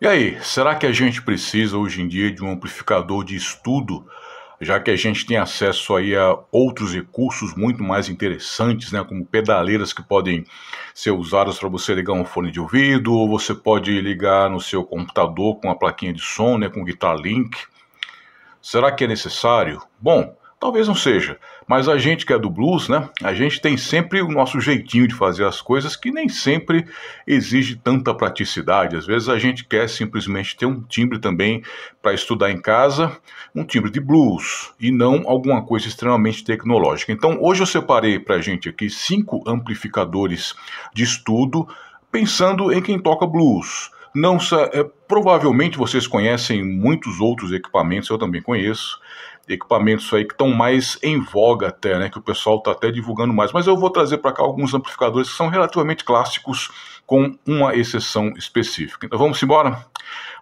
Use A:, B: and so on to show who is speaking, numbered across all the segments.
A: E aí, será que a gente precisa hoje em dia de um amplificador de estudo, já que a gente tem acesso aí a outros recursos muito mais interessantes, né, como pedaleiras que podem ser usadas para você ligar um fone de ouvido, ou você pode ligar no seu computador com a plaquinha de som, né, com Guitar Link. Será que é necessário? Bom, Talvez não seja, mas a gente que é do blues, né? A gente tem sempre o nosso jeitinho de fazer as coisas que nem sempre exige tanta praticidade. Às vezes a gente quer simplesmente ter um timbre também para estudar em casa, um timbre de blues e não alguma coisa extremamente tecnológica. Então hoje eu separei para a gente aqui cinco amplificadores de estudo pensando em quem toca blues. Não, é, provavelmente vocês conhecem muitos outros equipamentos, eu também conheço, equipamentos aí que estão mais em voga até, né, que o pessoal está até divulgando mais. Mas eu vou trazer para cá alguns amplificadores que são relativamente clássicos, com uma exceção específica. Então vamos embora?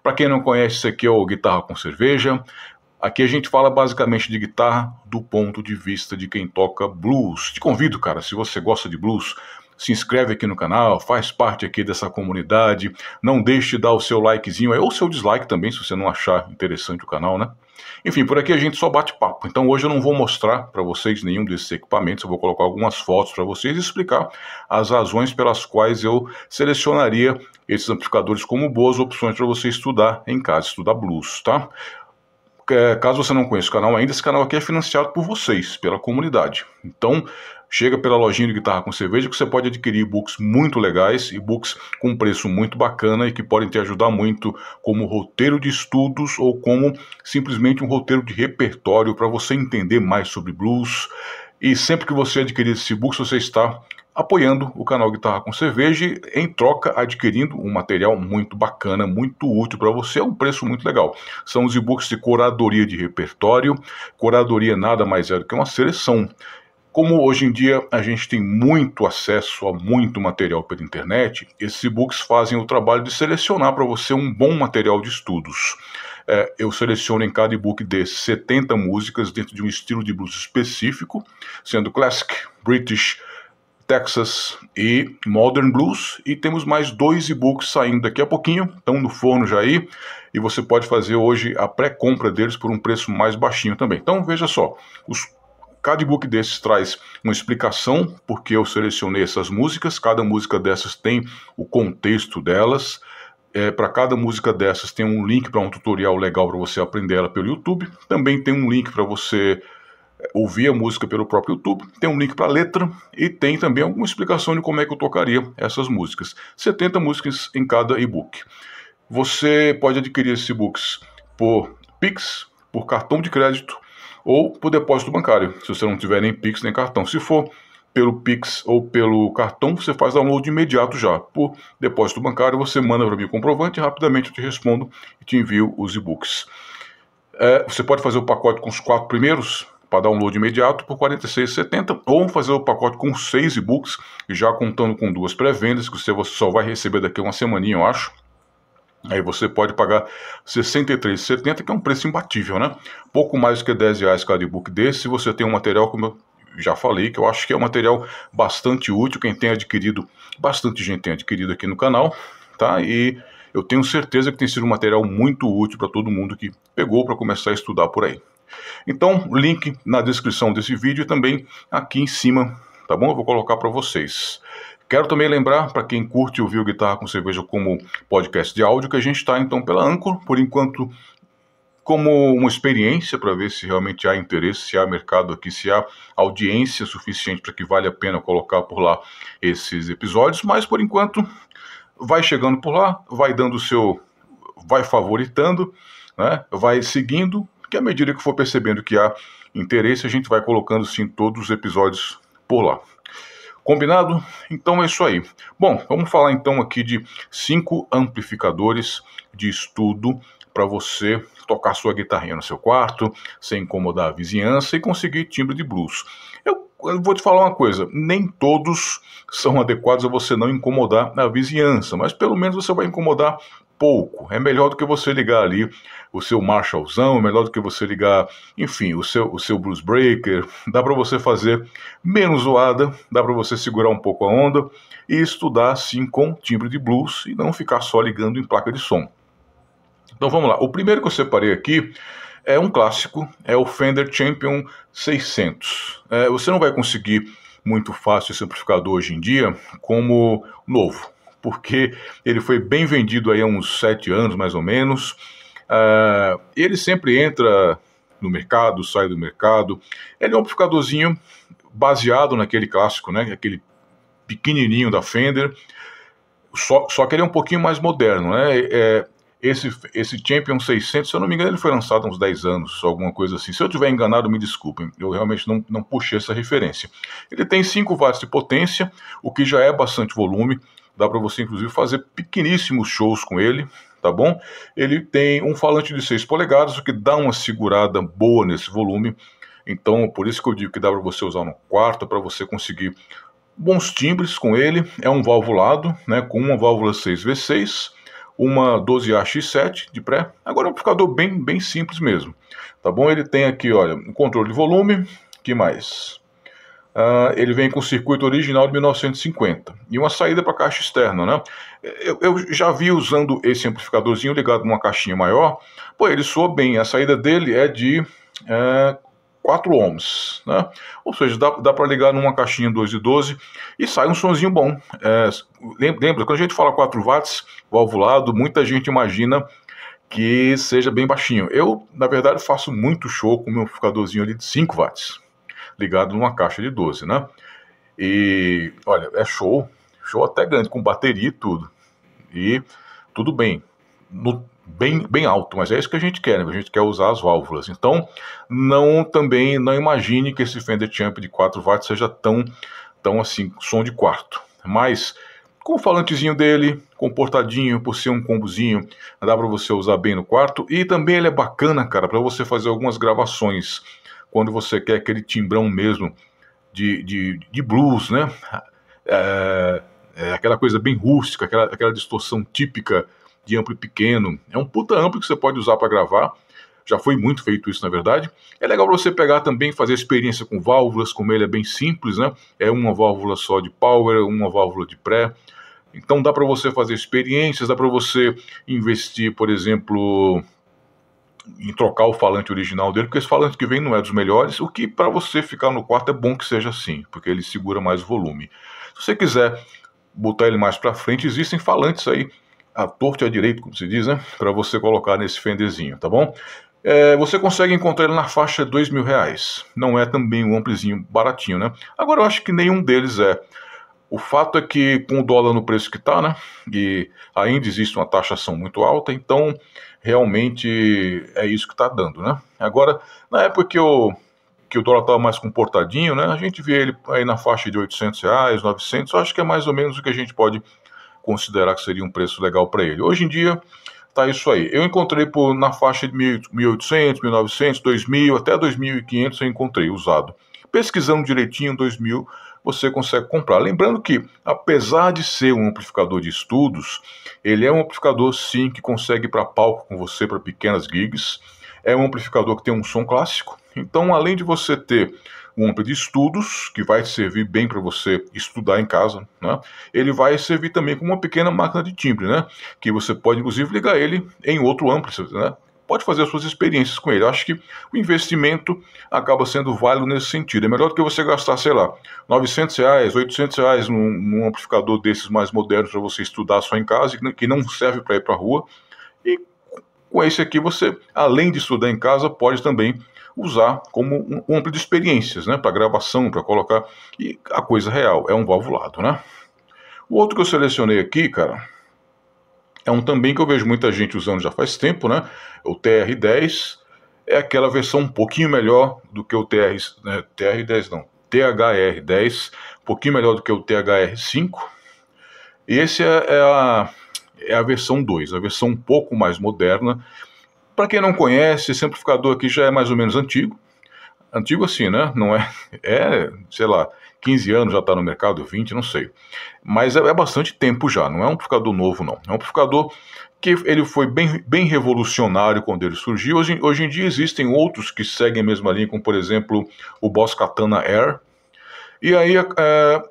A: Para quem não conhece, isso aqui é o Guitarra com Cerveja. Aqui a gente fala basicamente de guitarra do ponto de vista de quem toca blues. Te convido, cara, se você gosta de blues, se inscreve aqui no canal, faz parte aqui dessa comunidade, não deixe de dar o seu likezinho ou seu dislike também, se você não achar interessante o canal, né? Enfim, por aqui a gente só bate papo. Então hoje eu não vou mostrar para vocês nenhum desses equipamentos, eu vou colocar algumas fotos para vocês e explicar as razões pelas quais eu selecionaria esses amplificadores como boas opções para você estudar em casa, estudar blues, tá? É, caso você não conheça o canal ainda, esse canal aqui é financiado por vocês, pela comunidade. Então, Chega pela lojinha de guitarra com cerveja que você pode adquirir e-books muito legais, e-books com preço muito bacana e que podem te ajudar muito como roteiro de estudos ou como simplesmente um roteiro de repertório para você entender mais sobre blues. E sempre que você adquirir esse e-book, você está apoiando o canal Guitarra com Cerveja em troca adquirindo um material muito bacana, muito útil para você, a é um preço muito legal. São os e-books de curadoria de repertório. Curadoria nada mais é do que uma seleção como hoje em dia a gente tem muito acesso a muito material pela internet, esses e-books fazem o trabalho de selecionar para você um bom material de estudos. É, eu seleciono em cada e-book de 70 músicas dentro de um estilo de blues específico, sendo classic, british, Texas e Modern Blues. E temos mais dois e-books saindo daqui a pouquinho, estão no forno já aí. E você pode fazer hoje a pré-compra deles por um preço mais baixinho também. Então veja só, os Cada e-book desses traz uma explicação porque eu selecionei essas músicas. Cada música dessas tem o contexto delas. É, para cada música dessas tem um link para um tutorial legal para você aprender ela pelo YouTube. Também tem um link para você é, ouvir a música pelo próprio YouTube, tem um link para a letra e tem também alguma explicação de como é que eu tocaria essas músicas. 70 músicas em cada e-book. Você pode adquirir esses e-books por Pix, por cartão de crédito ou por depósito bancário, se você não tiver nem Pix nem cartão. Se for pelo Pix ou pelo cartão, você faz download imediato já. Por depósito bancário, você manda para mim o comprovante e rapidamente eu te respondo e te envio os e-books. É, você pode fazer o pacote com os quatro primeiros para download imediato por R$ 46,70 ou fazer o pacote com seis e-books, já contando com duas pré-vendas que você só vai receber daqui a uma semaninha, eu acho Aí você pode pagar R$ 63,70, que é um preço imbatível, né? Pouco mais do que R$ reais cada e-book desse, se você tem um material como eu já falei, que eu acho que é um material bastante útil, quem tem adquirido, bastante gente tem adquirido aqui no canal, tá? E eu tenho certeza que tem sido um material muito útil para todo mundo que pegou para começar a estudar por aí. Então, link na descrição desse vídeo e também aqui em cima, tá bom? Eu vou colocar para vocês. Quero também lembrar, para quem curte ouvir o Guitarra com Cerveja como podcast de áudio, que a gente está então pela Anchor, por enquanto, como uma experiência para ver se realmente há interesse, se há mercado aqui, se há audiência suficiente para que vale a pena colocar por lá esses episódios, mas por enquanto vai chegando por lá, vai dando o seu. vai favoritando, né? vai seguindo, que à medida que for percebendo que há interesse, a gente vai colocando sim todos os episódios por lá. Combinado? Então é isso aí. Bom, vamos falar então aqui de cinco amplificadores de estudo para você tocar sua guitarrinha no seu quarto, sem incomodar a vizinhança e conseguir timbre de blues. Eu, eu vou te falar uma coisa, nem todos são adequados a você não incomodar a vizinhança, mas pelo menos você vai incomodar pouco. É melhor do que você ligar ali o seu Marshallzão, é melhor do que você ligar, enfim, o seu, o seu Blues Breaker. Dá para você fazer menos zoada, dá para você segurar um pouco a onda e estudar sim com timbre de blues e não ficar só ligando em placa de som. Então vamos lá. O primeiro que eu separei aqui é um clássico, é o Fender Champion 600. É, você não vai conseguir muito fácil esse amplificador hoje em dia como novo porque ele foi bem vendido aí há uns sete anos, mais ou menos. Uh, ele sempre entra no mercado, sai do mercado. Ele é um amplificadorzinho baseado naquele clássico, né? Aquele pequenininho da Fender. Só, só que ele é um pouquinho mais moderno, né? É, esse, esse Champion 600, se eu não me engano, ele foi lançado há uns 10 anos, alguma coisa assim. Se eu tiver enganado, me desculpem, eu realmente não, não puxei essa referência. Ele tem 5 watts de potência, o que já é bastante volume. Dá para você, inclusive, fazer pequeníssimos shows com ele, tá bom? Ele tem um falante de 6 polegadas, o que dá uma segurada boa nesse volume. Então, por isso que eu digo que dá para você usar no quarto, para você conseguir bons timbres com ele. É um valvulado, né, com uma válvula 6V6, uma 12AX7 de pré. Agora é um amplificador bem, bem simples mesmo, tá bom? Ele tem aqui, olha, um controle de volume, que mais? Uh, ele vem com o circuito original de 1950 e uma saída para caixa externa, né? Eu, eu, já vi usando esse amplificadorzinho ligado numa caixinha maior, pô, ele soa bem. A saída dele é de é, 4 ohms, né? Ou seja, dá, dá para ligar numa caixinha 2 e 12 e sai um sonzinho bom. É, lembra, quando a gente fala 4 watts valvulado, muita gente imagina que seja bem baixinho. Eu, na verdade, faço muito show com o meu amplificadorzinho ali de 5 watts ligado numa caixa de 12, né? E olha, é show, show até grande, com bateria e tudo. E tudo bem, no, bem, bem alto, mas é isso que a gente quer, né? a gente quer usar as válvulas. Então, não também não imagine que esse Fender Champ de 4 watts seja tão, tão assim, som de quarto. Mas com o falantezinho dele, comportadinho, por ser um combozinho, dá para você usar bem no quarto e também ele é bacana, cara, para você fazer algumas gravações quando você quer aquele timbrão mesmo de, de, de blues, né? É, é aquela coisa bem rústica, aquela, aquela distorção típica de amplo pequeno. É um puta amplo que você pode usar para gravar. Já foi muito feito isso, na verdade. É legal você pegar também, fazer experiência com válvulas, como ele é bem simples, né? É uma válvula só de power, uma válvula de pré. Então dá para você fazer experiências, dá para você investir, por exemplo, em trocar o falante original dele, porque esse falante que vem não é dos melhores, o que para você ficar no quarto é bom que seja assim, porque ele segura mais o volume. Se você quiser botar ele mais para frente, existem falantes aí, a torta e a direito, como se diz, né? Para você colocar nesse fenderzinho, tá bom? É, você consegue encontrar ele na faixa de dois mil reais. Não é também um amplizinho baratinho, né? Agora eu acho que nenhum deles é o fato é que com o dólar no preço que está, né, e ainda existe uma taxação muito alta, então realmente é isso que está dando, né? Agora, na época que, o que o dólar estava mais comportadinho, né, a gente vê ele aí na faixa de 800 reais, 900, acho que é mais ou menos o que a gente pode considerar que seria um preço legal para ele. Hoje em dia tá isso aí. Eu encontrei por na faixa de 1.800, 1.900, 2.000, até 2.500 eu encontrei usado. Pesquisando direitinho, 2.000 você consegue comprar. Lembrando que, apesar de ser um amplificador de estudos, ele é um amplificador sim que consegue ir para palco com você para pequenas gigs. É um amplificador que tem um som clássico. Então, além de você ter um amplo de estudos, que vai servir bem para você estudar em casa, né? ele vai servir também como uma pequena máquina de timbre, né? que você pode inclusive ligar ele em outro amplo, né? pode fazer as suas experiências com ele. Eu acho que o investimento acaba sendo válido nesse sentido. É melhor do que você gastar, sei lá, 900 reais, 800 reais num, num amplificador desses mais modernos para você estudar só em casa, que não serve para ir para a rua. E com esse aqui você, além de estudar em casa, pode também usar como um, um amplo de experiências, né? Para gravação, para colocar. E a coisa real é um valvulado, né? O outro que eu selecionei aqui, cara, é um também que eu vejo muita gente usando já faz tempo, né? O TR10 é aquela versão um pouquinho melhor do que o TR, né? TR10 não, THR10, um pouquinho melhor do que o THR5. E esse é, é a, é a versão 2, a versão um pouco mais moderna. Para quem não conhece, esse amplificador aqui já é mais ou menos antigo. Antigo assim, né? Não é, é sei lá, 15 anos já está no mercado, 20, não sei. Mas é, é, bastante tempo já, não é um amplificador novo, não. É um amplificador que ele foi bem, bem revolucionário quando ele surgiu. Hoje, hoje em dia existem outros que seguem a mesma linha, como por exemplo o Boss Katana Air. E aí, é,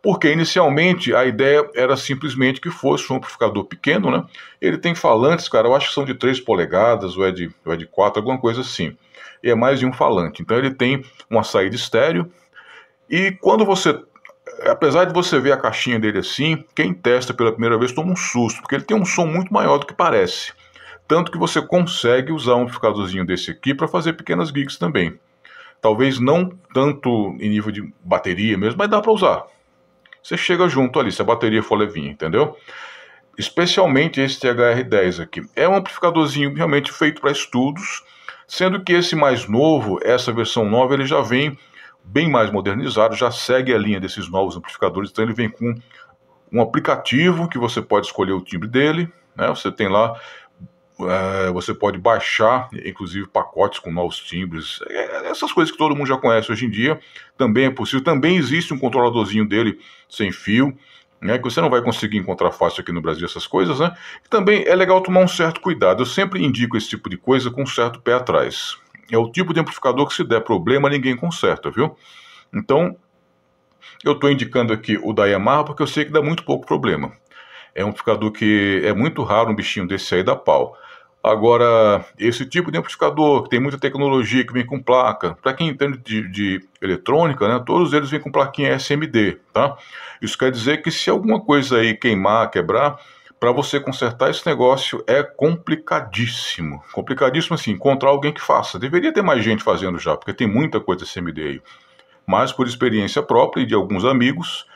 A: porque inicialmente a ideia era simplesmente que fosse um amplificador pequeno, né? Ele tem falantes, cara, eu acho que são de 3 polegadas ou é de, ou é de 4, alguma coisa assim. E é mais de um falante. Então ele tem uma saída estéreo, e quando você apesar de você ver a caixinha dele assim, quem testa pela primeira vez toma um susto, porque ele tem um som muito maior do que parece. Tanto que você consegue usar um amplificadorzinho desse aqui para fazer pequenas gigs também. Talvez não tanto em nível de bateria mesmo, mas dá para usar. Você chega junto ali, se a bateria for levinha, entendeu? Especialmente esse THR10 aqui. É um amplificadorzinho realmente feito para estudos, sendo que esse mais novo, essa versão nova, ele já vem bem mais modernizado, já segue a linha desses novos amplificadores. Então ele vem com um aplicativo que você pode escolher o timbre dele, né? Você tem lá, é, você pode baixar, inclusive pacotes com novos timbres, é, essas coisas que todo mundo já conhece hoje em dia. Também é possível. Também existe um controladorzinho dele sem fio. Né, que você não vai conseguir encontrar fácil aqui no Brasil essas coisas, né? E também é legal tomar um certo cuidado. Eu sempre indico esse tipo de coisa com um certo pé atrás. É o tipo de amplificador que se der problema, ninguém conserta, viu? Então, eu estou indicando aqui o da Yamaha porque eu sei que dá muito pouco problema. É um amplificador que é muito raro um bichinho desse aí da pau. Agora, esse tipo de amplificador que tem muita tecnologia, que vem com placa, para quem entende de, de, eletrônica, né, todos eles vêm com plaquinha SMD, tá? Isso quer dizer que se alguma coisa aí queimar, quebrar, para você consertar esse negócio é complicadíssimo. Complicadíssimo assim, encontrar alguém que faça. Deveria ter mais gente fazendo já, porque tem muita coisa CMD aí. Mas por experiência própria e de alguns amigos,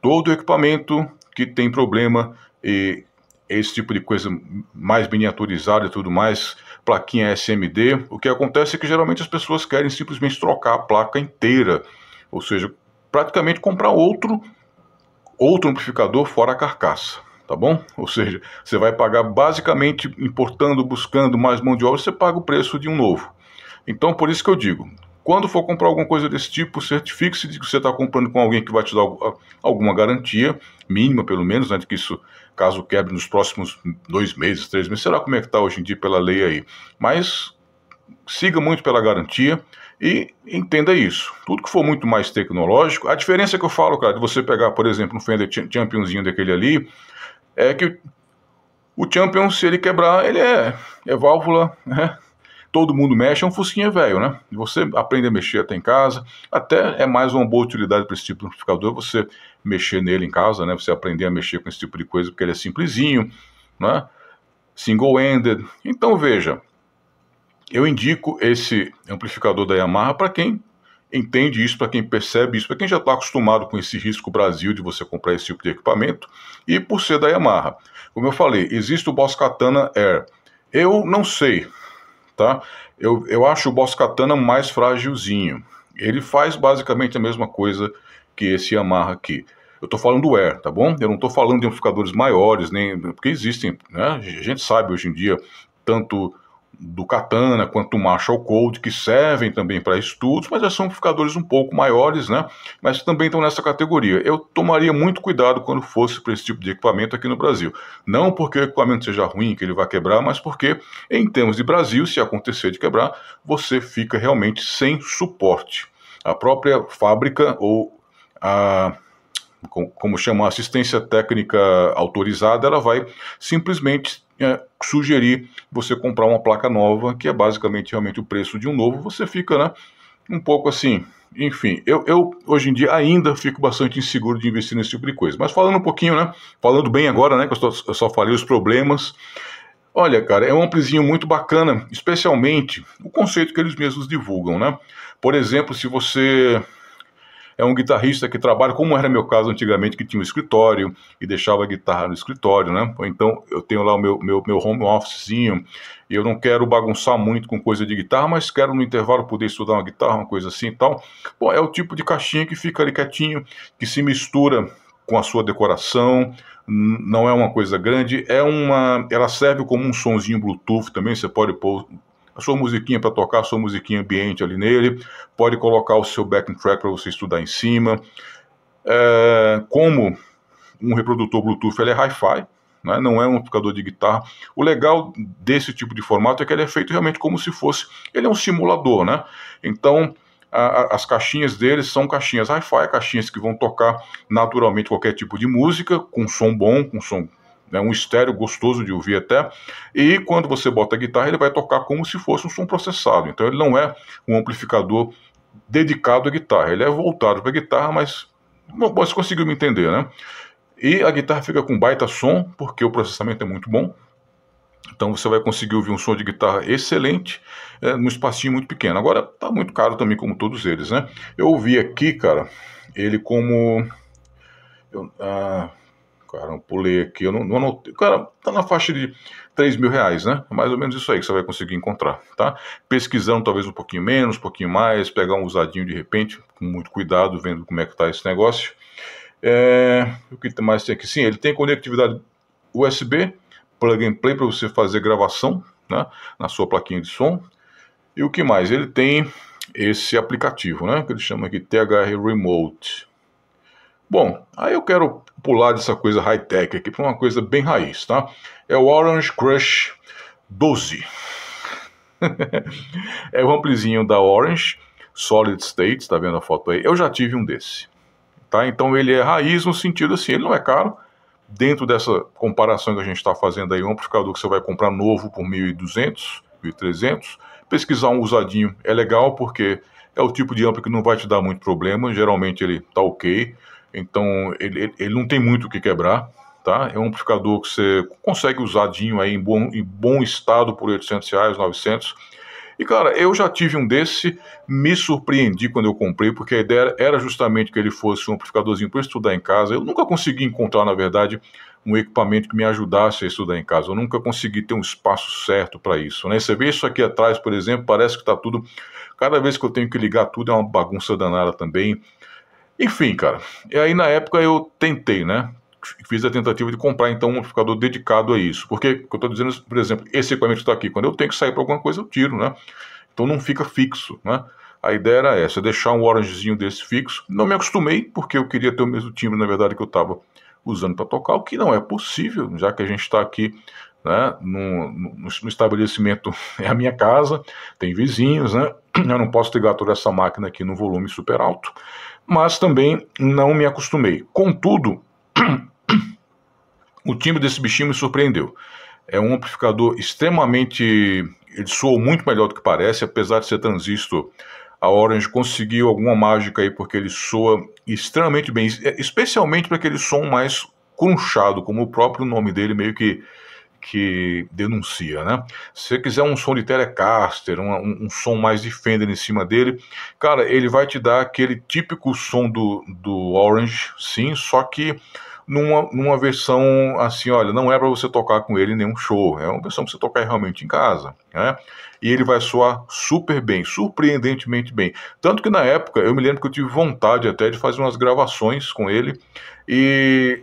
A: todo equipamento que tem problema e esse tipo de coisa mais miniaturizada e tudo mais, plaquinha SMD, o que acontece é que geralmente as pessoas querem simplesmente trocar a placa inteira, ou seja, praticamente comprar outro outro amplificador fora a carcaça tá bom? Ou seja, você vai pagar basicamente importando, buscando mais mão de obra, você paga o preço de um novo. Então, por isso que eu digo, quando for comprar alguma coisa desse tipo, certifique-se de que você está comprando com alguém que vai te dar alguma garantia, mínima pelo menos, né, de que isso, caso quebre nos próximos dois meses, três meses, será como é que está hoje em dia pela lei aí. Mas siga muito pela garantia e entenda isso. Tudo que for muito mais tecnológico, a diferença que eu falo, cara, de você pegar, por exemplo, um Fender Championzinho daquele ali, é que o Champion, se ele quebrar, ele é, é válvula, né? Todo mundo mexe, é um fusquinha velho, né? Você aprende a mexer até em casa, até é mais uma boa utilidade para esse tipo de amplificador, você mexer nele em casa, né? Você aprender a mexer com esse tipo de coisa, porque ele é simplesinho, né? Single-ended. Então, veja, eu indico esse amplificador da Yamaha para quem entende isso, para quem percebe isso, para quem já está acostumado com esse risco Brasil de você comprar esse tipo de equipamento, e por ser da Yamaha. Como eu falei, existe o Boss Katana Air. Eu não sei, tá? Eu, eu acho o Boss Katana mais frágilzinho. Ele faz basicamente a mesma coisa que esse Yamaha aqui. Eu estou falando do Air, tá bom? Eu não estou falando de amplificadores maiores, nem porque existem, né? A gente sabe hoje em dia tanto do Katana, quanto o Marshall Code, que servem também para estudos, mas já são amplificadores um pouco maiores, né? Mas também estão nessa categoria. Eu tomaria muito cuidado quando fosse para esse tipo de equipamento aqui no Brasil. Não porque o equipamento seja ruim, que ele vai quebrar, mas porque, em termos de Brasil, se acontecer de quebrar, você fica realmente sem suporte. A própria fábrica ou a como chama assistência técnica autorizada, ela vai simplesmente é, sugerir você comprar uma placa nova, que é basicamente realmente o preço de um novo, você fica né, um pouco assim. Enfim, eu, eu hoje em dia ainda fico bastante inseguro de investir nesse tipo de coisa. Mas falando um pouquinho, né? Falando bem agora, né? Que eu só, eu só falei os problemas. Olha, cara, é um amplizinho muito bacana, especialmente o conceito que eles mesmos divulgam, né? Por exemplo, se você é um guitarrista que trabalha, como era meu caso antigamente, que tinha um escritório e deixava a guitarra no escritório, né? Ou então eu tenho lá o meu, meu, meu home officezinho e eu não quero bagunçar muito com coisa de guitarra, mas quero no intervalo poder estudar uma guitarra, uma coisa assim e tal. Bom, é o tipo de caixinha que fica ali quietinho, que se mistura com a sua decoração, não é uma coisa grande, é uma, ela serve como um sonzinho Bluetooth também, você pode pôr a sua musiquinha para tocar, a sua musiquinha ambiente ali nele, pode colocar o seu backing track para você estudar em cima. É, como um reprodutor Bluetooth, ele é hi-fi, né? não é um amplificador de guitarra. O legal desse tipo de formato é que ele é feito realmente como se fosse, ele é um simulador, né? Então, as caixinhas deles são caixinhas hi-fi, caixinhas que vão tocar naturalmente qualquer tipo de música, com som bom, com som né? um estéreo gostoso de ouvir até, e quando você bota a guitarra, ele vai tocar como se fosse um som processado. Então ele não é um amplificador dedicado à guitarra, ele é voltado para a guitarra, mas bom, você conseguiu me entender, né? E a guitarra fica com baita som, porque o processamento é muito bom. Então você vai conseguir ouvir um som de guitarra excelente é, num espacinho muito pequeno. Agora tá muito caro também, como todos eles, né? Eu ouvi aqui, cara, ele como. Eu, ah, Cara, eu pulei aqui, eu não, não anotei. Cara, tá na faixa de 3 mil reais, né? É mais ou menos isso aí que você vai conseguir encontrar, tá? Pesquisando talvez um pouquinho menos, um pouquinho mais, pegar um usadinho de repente, com muito cuidado, vendo como é que tá esse negócio. É, o que mais tem aqui? Sim, ele tem conectividade USB, plug and play para você fazer gravação né, na sua plaquinha de som. E o que mais? Ele tem esse aplicativo, né? Que eles chamam aqui THR Remote. Bom, aí eu quero pular dessa coisa high-tech aqui para uma coisa bem raiz, tá? É o Orange Crush 12. é o amplizinho da Orange, Solid State, tá vendo a foto aí? Eu já tive um desse, tá? Então ele é raiz no sentido assim, ele não é caro. Dentro dessa comparação que a gente está fazendo aí, um amplificador que você vai comprar novo por 1.200, 1.300, pesquisar um usadinho é legal porque é o tipo de amplo que não vai te dar muito problema, geralmente ele tá ok. Então ele, ele não tem muito o que quebrar, tá? É um amplificador que você consegue usadinho aí em bom, em bom estado por 800 reais, 900. E cara, eu já tive um desse, me surpreendi quando eu comprei, porque a ideia era justamente que ele fosse um amplificadorzinho para estudar em casa. Eu nunca consegui encontrar, na verdade, um equipamento que me ajudasse a estudar em casa. Eu nunca consegui ter um espaço certo para isso. Né? Você vê isso aqui atrás, por exemplo, parece que está tudo. Cada vez que eu tenho que ligar tudo é uma bagunça danada também. Enfim, cara. E aí na época eu tentei, né? Fiz a tentativa de comprar então um amplificador dedicado a isso. Porque o que eu estou dizendo, por exemplo, esse equipamento está aqui. Quando eu tenho que sair para alguma coisa, eu tiro, né? Então não fica fixo, né? A ideia era essa, deixar um orangezinho desse fixo. Não me acostumei, porque eu queria ter o mesmo timbre, na verdade, que eu estava usando para tocar, o que não é possível, já que a gente está aqui né, no, no, no, estabelecimento, é a minha casa, tem vizinhos, né? Eu não posso ligar toda essa máquina aqui no volume super alto mas também não me acostumei. Contudo, o timbre desse bichinho me surpreendeu. É um amplificador extremamente. Ele soou muito melhor do que parece, apesar de ser transistor. A Orange conseguiu alguma mágica aí, porque ele soa extremamente bem, é, especialmente para aquele som mais crunchado, como o próprio nome dele meio que que denuncia, né? Se você quiser um som de Telecaster, um, um, som mais de Fender em cima dele, cara, ele vai te dar aquele típico som do, do Orange, sim, só que numa, numa versão assim, olha, não é para você tocar com ele em nenhum show, é uma versão para você tocar realmente em casa, né? E ele vai soar super bem, surpreendentemente bem. Tanto que na época eu me lembro que eu tive vontade até de fazer umas gravações com ele e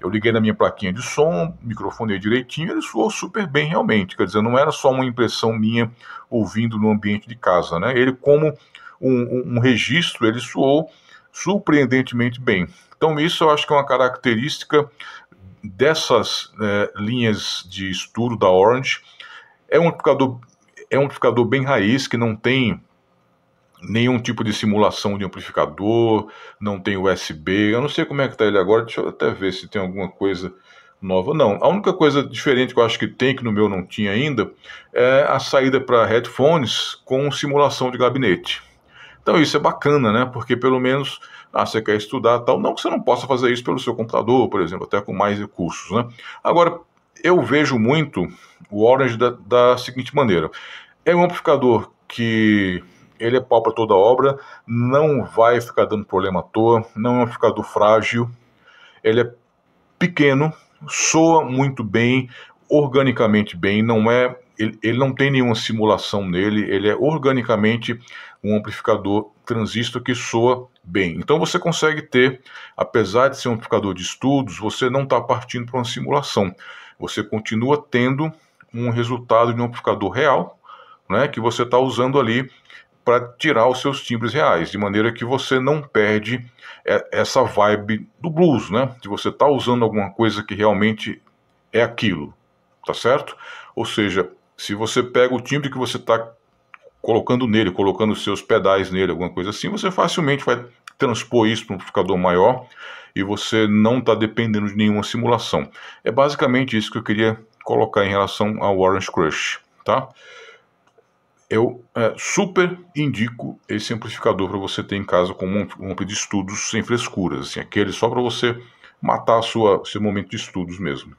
A: eu liguei na minha plaquinha de som, microfonei direitinho, ele soou super bem realmente. Quer dizer, não era só uma impressão minha ouvindo no ambiente de casa, né? Ele, como um, um registro, ele soou surpreendentemente bem. Então, isso eu acho que é uma característica dessas é, linhas de estudo da Orange. É um amplificador, é um amplificador bem raiz, que não tem nenhum tipo de simulação de amplificador, não tem USB. Eu não sei como é que está ele agora, deixa eu até ver se tem alguma coisa nova. Não, a única coisa diferente que eu acho que tem, que no meu não tinha ainda, é a saída para headphones com simulação de gabinete. Então isso é bacana, né? Porque pelo menos ah, você quer estudar tal. Não que você não possa fazer isso pelo seu computador, por exemplo, até com mais recursos, né? Agora, eu vejo muito o Orange da, da seguinte maneira. É um amplificador que ele é pau para toda obra, não vai ficar dando problema à toa, não é um ficador frágil, ele é pequeno, soa muito bem, organicamente bem, não é ele, ele, não tem nenhuma simulação nele, ele é organicamente um amplificador transistor que soa bem. Então você consegue ter, apesar de ser um amplificador de estudos, você não está partindo para uma simulação. Você continua tendo um resultado de um amplificador real, né, que você está usando ali para tirar os seus timbres reais, de maneira que você não perde é, essa vibe do blues, né? De você estar tá usando alguma coisa que realmente é aquilo, tá certo? Ou seja, se você pega o timbre que você está colocando nele, colocando os seus pedais nele, alguma coisa assim, você facilmente vai transpor isso para um amplificador maior e você não está dependendo de nenhuma simulação. É basicamente isso que eu queria colocar em relação ao Orange Crush, tá? eu é, super indico esse amplificador para você ter em casa com um ampli de estudos sem frescuras, assim, aquele só para você matar a sua seu momento de estudos mesmo.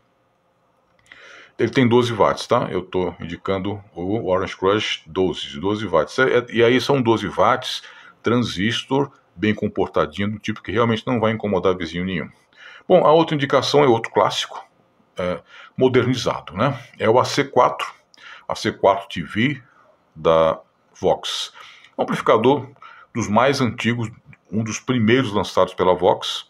A: Ele tem 12 watts, tá? Eu estou indicando o Orange Crush 12, 12 watts. É, é, e aí são 12 watts, transistor, bem comportadinho, do tipo que realmente não vai incomodar vizinho nenhum. Bom, a outra indicação é outro clássico, é, modernizado, né? É o AC4, AC4 TV, da Vox. É um amplificador dos mais antigos, um dos primeiros lançados pela Vox.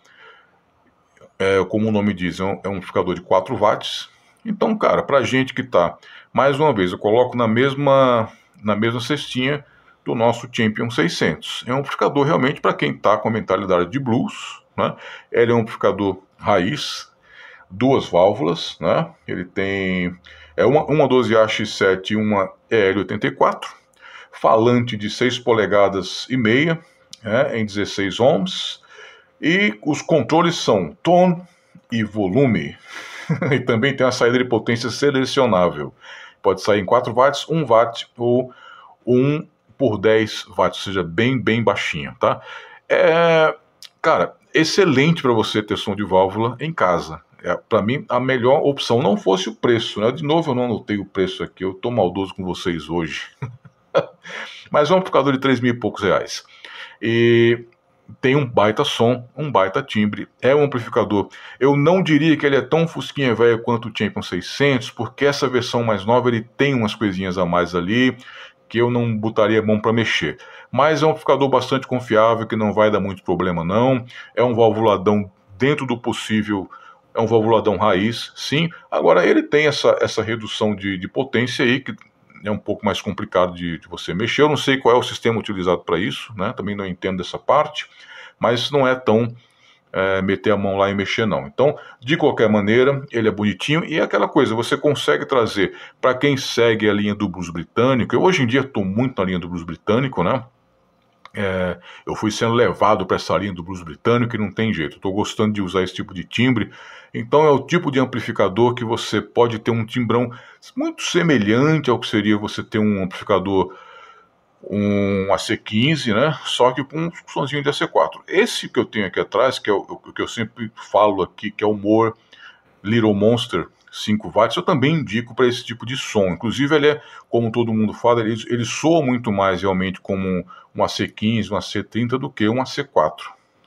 A: É, como o nome diz, é um, é um amplificador de 4 watts. Então, cara, para gente que está, mais uma vez, eu coloco na mesma, na mesma cestinha do nosso Champion 600. É um amplificador realmente para quem está com a mentalidade de blues. Né? Ele é um amplificador raiz, duas válvulas, né? ele tem é uma, uma 12 AX7 e uma EL84, falante de 6 polegadas e meia, é, em 16 ohms, e os controles são tom e volume. e também tem a saída de potência selecionável. Pode sair em 4 watts, 1 watt ou 1 por 10 watts, ou seja, bem, bem baixinha, tá? É, cara, excelente para você ter som de válvula em casa é, para mim, a melhor opção não fosse o preço. Né? De novo, eu não anotei o preço aqui, eu estou maldoso com vocês hoje. Mas é um amplificador de 3 mil e poucos reais. E tem um baita som, um baita timbre, é um amplificador. Eu não diria que ele é tão fusquinha velho quanto o Champion 600, porque essa versão mais nova ele tem umas coisinhas a mais ali que eu não botaria bom para mexer. Mas é um amplificador bastante confiável, que não vai dar muito problema não. É um valvuladão dentro do possível é um valvuladão raiz, sim. Agora ele tem essa, essa redução de, de potência aí, que é um pouco mais complicado de, de você mexer. Eu não sei qual é o sistema utilizado para isso, né? Também não entendo dessa parte, mas não é tão é, meter a mão lá e mexer, não. Então, de qualquer maneira, ele é bonitinho e é aquela coisa, você consegue trazer para quem segue a linha do blues britânico. Eu hoje em dia estou muito na linha do blues britânico, né? É, eu fui sendo levado para essa linha do blues britânico e não tem jeito. Estou gostando de usar esse tipo de timbre. Então é o tipo de amplificador que você pode ter um timbrão muito semelhante ao que seria você ter um amplificador um AC15, né? Só que com um sonzinho de AC4. Esse que eu tenho aqui atrás, que é o, que eu sempre falo aqui, que é o More Little Monster, 5 watts, eu também indico para esse tipo de som. Inclusive, ele é, como todo mundo fala, ele, ele soa muito mais realmente como uma C15, uma C30 do que uma C4,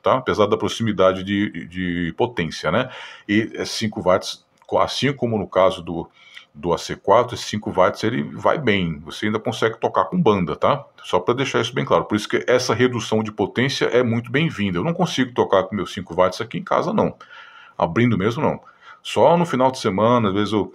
A: tá? apesar da proximidade de, de potência. Né? E é 5 watts, assim como no caso do, do AC4, 5 watts ele vai bem, você ainda consegue tocar com banda, tá? Só para deixar isso bem claro. Por isso que essa redução de potência é muito bem-vinda. Eu não consigo tocar com meus 5 watts aqui em casa não. Abrindo mesmo não. Só no final de semana, às vezes eu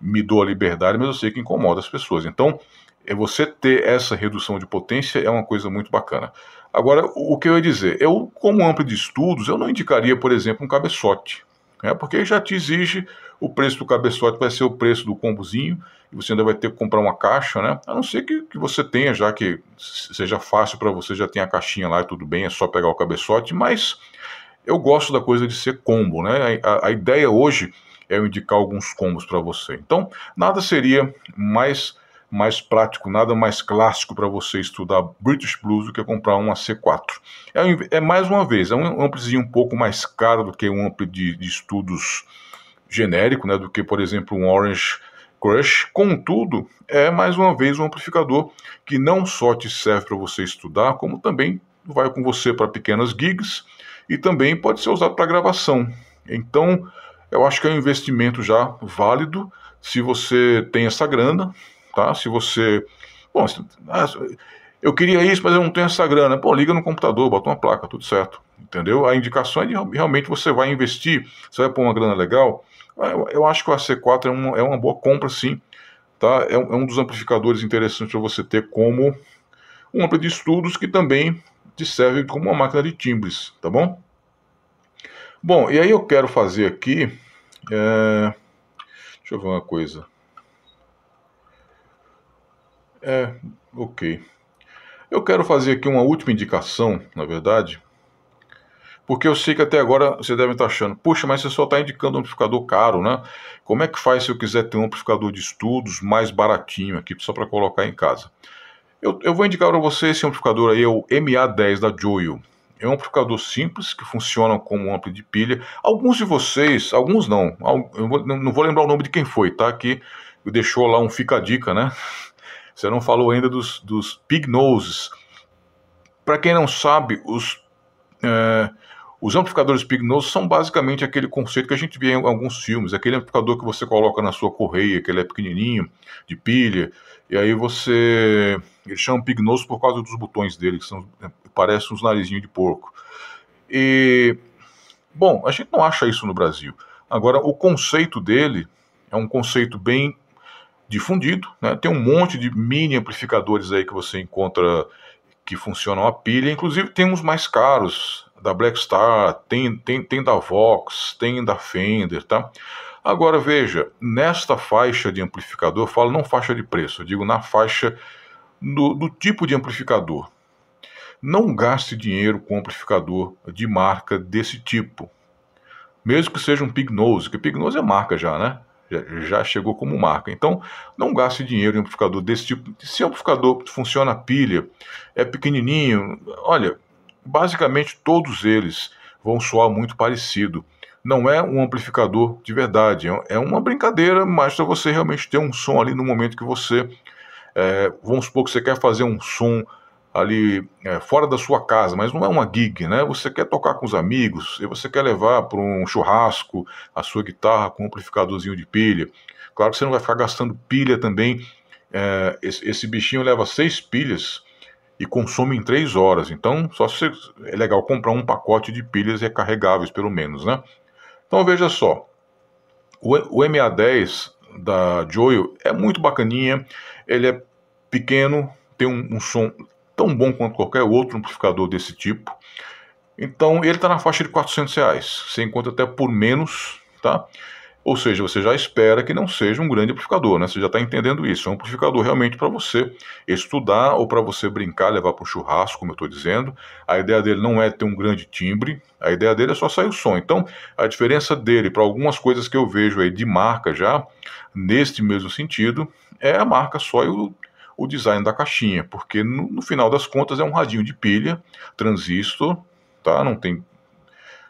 A: me dou a liberdade, mas eu sei que incomoda as pessoas. Então, é você ter essa redução de potência é uma coisa muito bacana. Agora, o que eu ia dizer? Eu, como amplo de estudos, eu não indicaria, por exemplo, um cabeçote, né? porque já te exige o preço do cabeçote vai ser o preço do combozinho, e você ainda vai ter que comprar uma caixa, né? A não ser que, que você tenha, já que seja fácil para você, já tem a caixinha lá e tudo bem, é só pegar o cabeçote, mas eu gosto da coisa de ser combo, né? A, a ideia hoje é eu indicar alguns combos para você. Então, nada seria mais mais prático, nada mais clássico para você estudar British Blues do que comprar uma C4. É, é mais uma vez, é um amplizinho um pouco mais caro do que um ampli de, de estudos genérico, né, do que, por exemplo, um Orange Crush. Contudo, é mais uma vez um amplificador que não só te serve para você estudar, como também vai com você para pequenas gigs e também pode ser usado para gravação. Então, eu acho que é um investimento já válido se você tem essa grana, tá? Se você. Bom, ah, eu queria isso, mas eu não tenho essa grana. Pô, liga no computador, bota uma placa, tudo certo. Entendeu? A indicação é de realmente você vai investir, você vai pôr uma grana legal. Eu acho que o ac 4 é uma, é uma boa compra, sim. Tá? É, um, é um dos amplificadores interessantes para você ter como um amplo de estudos que também te serve como uma máquina de timbres, tá bom? Bom, e aí eu quero fazer aqui, é... deixa eu ver uma coisa. É, ok. Eu quero fazer aqui uma última indicação, na verdade, porque eu sei que até agora você deve estar achando, puxa, mas você só está indicando um amplificador caro, né? Como é que faz se eu quiser ter um amplificador de estudos mais baratinho aqui, só para colocar em casa? Eu, eu vou indicar para você esse amplificador aí, é o MA10 da Joyo. É um amplificador simples que funciona como um ampli de pilha. Alguns de vocês, alguns não, eu não vou lembrar o nome de quem foi, tá? Que deixou lá um fica-dica, né? Você não falou ainda dos, dos Pig Noses. Para quem não sabe, os, é, os amplificadores Pig noses são basicamente aquele conceito que a gente vê em alguns filmes, aquele amplificador que você coloca na sua correia, que ele é pequenininho, de pilha, e aí você. eles chamam Pignoso por causa dos botões dele, que são, é, parecem uns narizinhos de porco. E. Bom, a gente não acha isso no Brasil. Agora, o conceito dele é um conceito bem difundido. Né? Tem um monte de mini amplificadores aí que você encontra que funcionam a pilha. Inclusive tem uns mais caros, da Blackstar, tem, tem, tem da Vox, tem da Fender, tá? Agora veja, nesta faixa de amplificador, eu falo não faixa de preço, eu digo na faixa do, do tipo de amplificador. Não gaste dinheiro com amplificador de marca desse tipo. Mesmo que seja um Pignose, que Pignose é marca já, né? já chegou como marca. Então, não gaste dinheiro em amplificador desse tipo. Se o amplificador funciona a pilha, é pequenininho, olha, basicamente todos eles vão soar muito parecido não é um amplificador de verdade, é, é uma brincadeira, mas para você realmente ter um som ali no momento que você, é, vamos supor que você quer fazer um som ali é, fora da sua casa, mas não é uma gig, né? Você quer tocar com os amigos, e você quer levar para um churrasco a sua guitarra com um amplificadorzinho de pilha. Claro que você não vai ficar gastando pilha também. É, esse, esse bichinho leva seis pilhas e consome em três horas. Então, só se é legal comprar um pacote de pilhas recarregáveis, pelo menos, né? Então veja só, o, MA10 da Joio é muito bacaninha, ele é pequeno, tem um, um som tão bom quanto qualquer outro amplificador desse tipo. Então ele está na faixa de 400 reais, você encontra até por menos, tá? Ou seja, você já espera que não seja um grande amplificador, né? Você já está entendendo isso. É um amplificador realmente para você estudar ou para você brincar, levar para o churrasco, como eu estou dizendo. A ideia dele não é ter um grande timbre, a ideia dele é só sair o som. Então, a diferença dele para algumas coisas que eu vejo aí de marca já, neste mesmo sentido, é a marca só e o, o design da caixinha. Porque no, no final das contas é um radinho de pilha, transistor, tá? Não tem,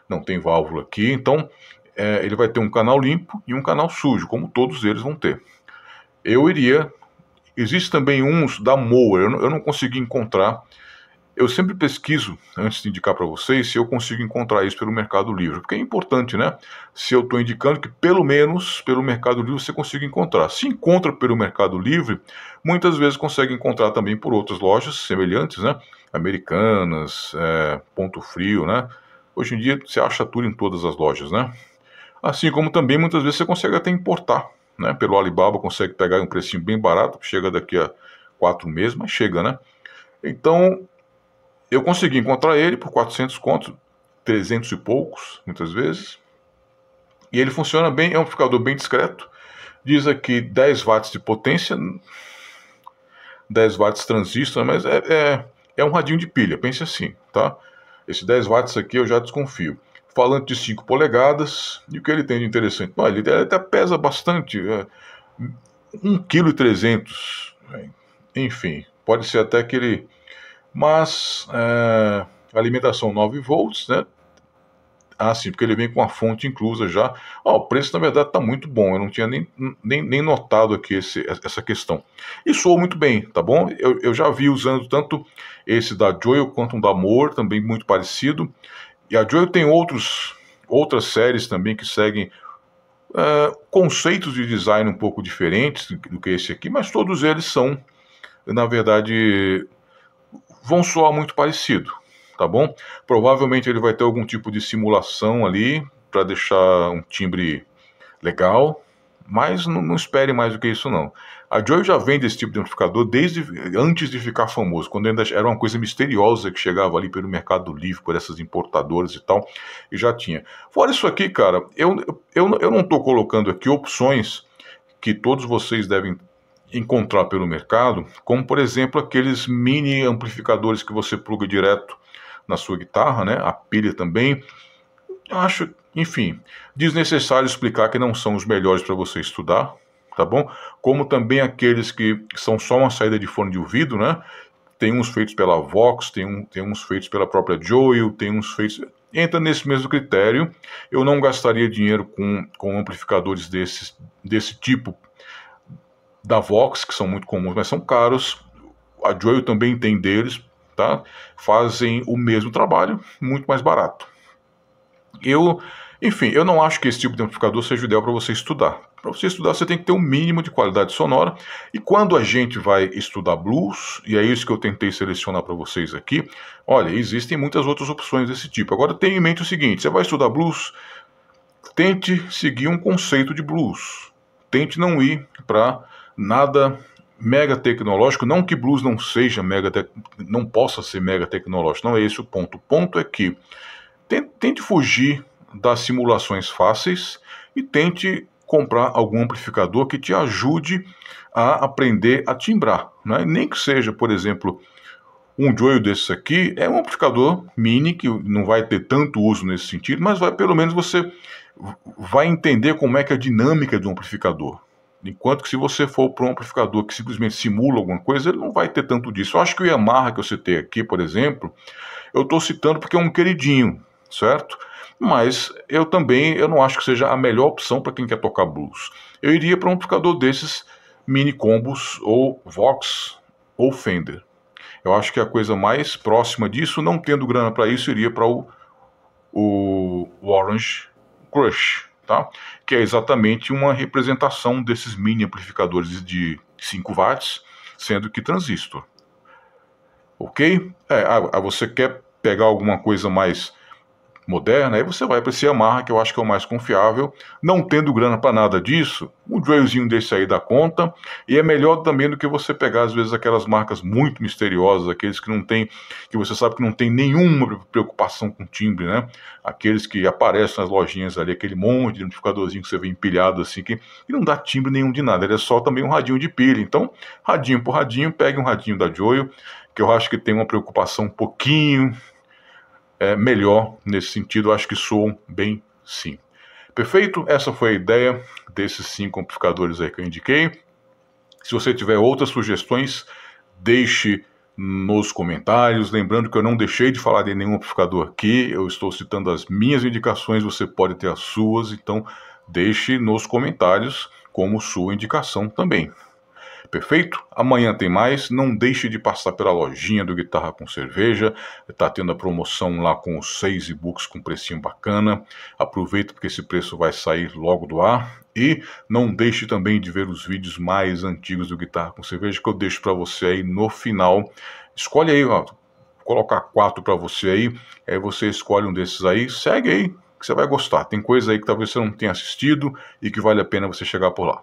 A: não tem válvula aqui, então é, ele vai ter um canal limpo e um canal sujo, como todos eles vão ter. Eu iria. Existe também uns da Moa, eu não, eu não consegui encontrar. Eu sempre pesquiso, antes de indicar para vocês, se eu consigo encontrar isso pelo Mercado Livre. Porque é importante, né? Se eu estou indicando que pelo menos pelo Mercado Livre você consiga encontrar. Se encontra pelo Mercado Livre, muitas vezes consegue encontrar também por outras lojas semelhantes, né? Americanas, é, Ponto Frio, né? Hoje em dia você acha tudo em todas as lojas, né? Assim como também muitas vezes você consegue até importar, né? Pelo Alibaba consegue pegar um precinho bem barato, chega daqui a quatro meses, mas chega, né? Então, eu consegui encontrar ele por 400 contos, 300 e poucos, muitas vezes. E ele funciona bem, é um amplificador bem discreto. Diz aqui 10 watts de potência, 10 watts transistor, mas é, é, é um radinho de pilha, pense assim, tá? Esse 10 watts aqui eu já desconfio falante de 5 polegadas. E o que ele tem de interessante? Bom, ele até pesa bastante, é, 1,3 kg. Né? Enfim, pode ser até que ele. Mas é, alimentação 9 volts, né? Ah, sim, porque ele vem com a fonte inclusa já. Ah, o preço, na verdade, está muito bom. Eu não tinha nem, nem, nem notado aqui esse, essa questão. E soou muito bem, tá bom? Eu, eu já vi usando tanto esse da Joel quanto um da Amor, também muito parecido. E a Joel tem outros, outras séries também que seguem uh, conceitos de design um pouco diferentes do que esse aqui, mas todos eles são, na verdade, vão soar muito parecido, tá bom? Provavelmente ele vai ter algum tipo de simulação ali para deixar um timbre legal, mas não, não espere mais do que isso não. A Joy já vende esse tipo de amplificador desde antes de ficar famoso, quando ainda era uma coisa misteriosa que chegava ali pelo Mercado Livre, por essas importadoras e tal, e já tinha. Fora isso aqui, cara, eu, eu, eu não estou colocando aqui opções que todos vocês devem encontrar pelo mercado, como por exemplo aqueles mini amplificadores que você pluga direto na sua guitarra, né? A pilha também. Eu acho, enfim, desnecessário explicar que não são os melhores para você estudar, tá bom? Como também aqueles que são só uma saída de fone de ouvido, né? Tem uns feitos pela Vox, tem, um, tem uns feitos pela própria Joel, tem uns feitos. Entra nesse mesmo critério. Eu não gastaria dinheiro com, com amplificadores desse desse tipo da Vox, que são muito comuns, mas são caros. A Joel também tem deles, tá? Fazem o mesmo trabalho, muito mais barato. Eu enfim, eu não acho que esse tipo de amplificador seja ideal para você estudar. Para você estudar, você tem que ter um mínimo de qualidade sonora. E quando a gente vai estudar blues, e é isso que eu tentei selecionar para vocês aqui, olha, existem muitas outras opções desse tipo. Agora tenha em mente o seguinte: você vai estudar blues, tente seguir um conceito de blues. Tente não ir para nada mega tecnológico, não que blues não seja mega, não possa ser mega tecnológico, não é esse o ponto. O ponto é que tente fugir das simulações fáceis e tente comprar algum amplificador que te ajude a aprender a timbrar. Né? Nem que seja, por exemplo, um joio desses aqui, é um amplificador mini que não vai ter tanto uso nesse sentido, mas vai pelo menos você vai entender como é que é a dinâmica de um amplificador. Enquanto que se você for para um amplificador que simplesmente simula alguma coisa, ele não vai ter tanto disso. Eu acho que o Yamaha que eu citei aqui, por exemplo, eu estou citando porque é um queridinho, certo? Mas eu também eu não acho que seja a melhor opção para quem quer tocar blues. Eu iria para um amplificador desses mini combos ou Vox ou Fender. Eu acho que a coisa mais próxima disso, não tendo grana para isso, iria para o, o, Orange Crush, tá? que é exatamente uma representação desses mini amplificadores de 5 watts, sendo que transistor. Ok? É, você quer pegar alguma coisa mais moderna, aí você vai para esse Yamaha, que eu acho que é o mais confiável, não tendo grana para nada disso, um joelzinho desse aí dá conta, e é melhor também do que você pegar, às vezes, aquelas marcas muito misteriosas, aqueles que não tem, que você sabe que não tem nenhuma preocupação com timbre, né? Aqueles que aparecem nas lojinhas ali, aquele monte de identificadorzinho que você vê empilhado assim, que, que não dá timbre nenhum de nada, ele é só também um radinho de pilha, então, radinho por radinho, pegue um radinho da Joio, que eu acho que tem uma preocupação um pouquinho é, melhor nesse sentido. Acho que soam bem sim. Perfeito? Essa foi a ideia desses cinco amplificadores aí que eu indiquei. Se você tiver outras sugestões, deixe nos comentários. Lembrando que eu não deixei de falar de nenhum amplificador aqui, eu estou citando as minhas indicações, você pode ter as suas, então deixe nos comentários como sua indicação também perfeito? Amanhã tem mais. Não deixe de passar pela lojinha do Guitarra com Cerveja. Está tendo a promoção lá com os seis e-books com um precinho bacana. Aproveita porque esse preço vai sair logo do ar. E não deixe também de ver os vídeos mais antigos do Guitarra com Cerveja que eu deixo para você aí no final. Escolhe aí, ó, colocar quatro para você aí. Aí você escolhe um desses aí. Segue aí que você vai gostar. Tem coisa aí que talvez você não tenha assistido e que vale a pena você chegar por lá.